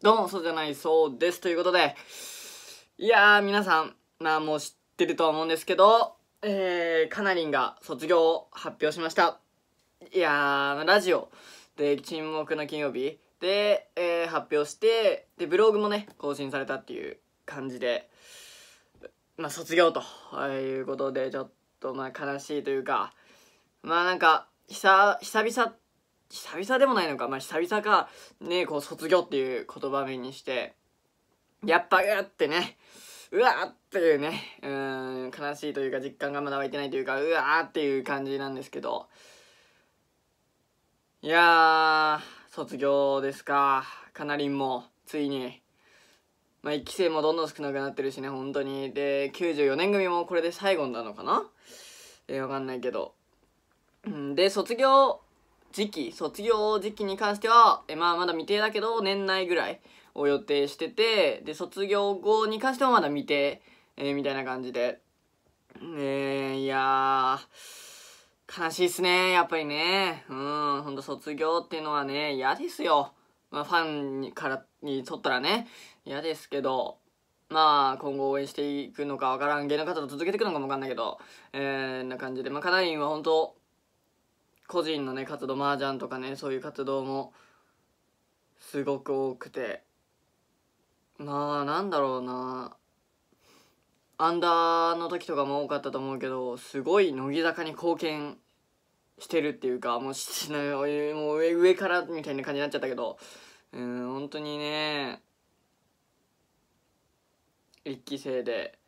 どうも、そうじゃない、そうです。ということで、いやー、皆さん、まあもう知ってるとは思うんですけど、えー、かなりんが卒業を発表しました。いやー、ラジオで、沈黙の金曜日で、えー、発表して、で、ブログもね、更新されたっていう感じで、まあ卒業と、いうことで、ちょっとまあ悲しいというか、まあなんか、久、久々って、久々でもないのか、まあ、久々か、ね、こう、卒業っていう言葉目にして、やっぱうってね、うわーっていうね、うん、悲しいというか、実感がまだ湧いてないというか、うわーっていう感じなんですけど、いやー、卒業ですか、かなりんも、ついに、まあ、1期生もどんどん少なくなってるしね、本当に。で、94年組もこれで最後なのかなえー、わかんないけど。で、卒業時期卒業時期に関してはえ、まあ、まだ未定だけど年内ぐらいを予定しててで卒業後に関してはまだ未定、えー、みたいな感じでねえいや悲しいっすねやっぱりねうんほんと卒業っていうのはね嫌ですよ、まあ、ファンにからにとったらね嫌ですけどまあ、今後応援していくのかわからん、芸能活動続けていくのかもわかんないけど、えー、な感じで、まあ、課題リは本当個人のね活動麻雀とかねそういう活動もすごく多くてまあなんだろうなアンダーの時とかも多かったと思うけどすごい乃木坂に貢献してるっていうかもうもう上上からみたいな感じになっちゃったけどうん本当にね1期生で、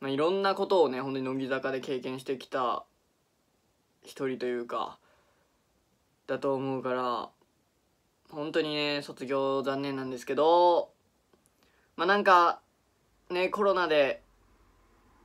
まあ、いろんなことをね本当に乃木坂で経験してきた一人というかだと思うから本当にね卒業残念なんですけどまあなんかねコロナで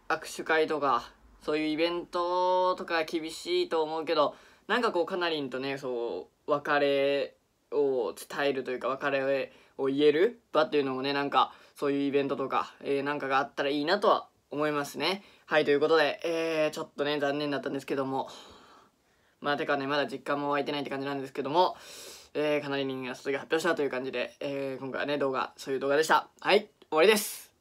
握手会とかそういうイベントとか厳しいと思うけどなんかこうかなりんとねそう別れを伝えるというか別れを言える場っていうのもねなんかそういうイベントとか、えー、なんかがあったらいいなとは思いますねはいということで、えー、ちょっとね残念だったんですけどもまあてかねまだ実感も湧いてないって感じなんですけども、えー、かなり人間が卒が発表したという感じで、えー、今回はね動画そういう動画でしたはい終わりです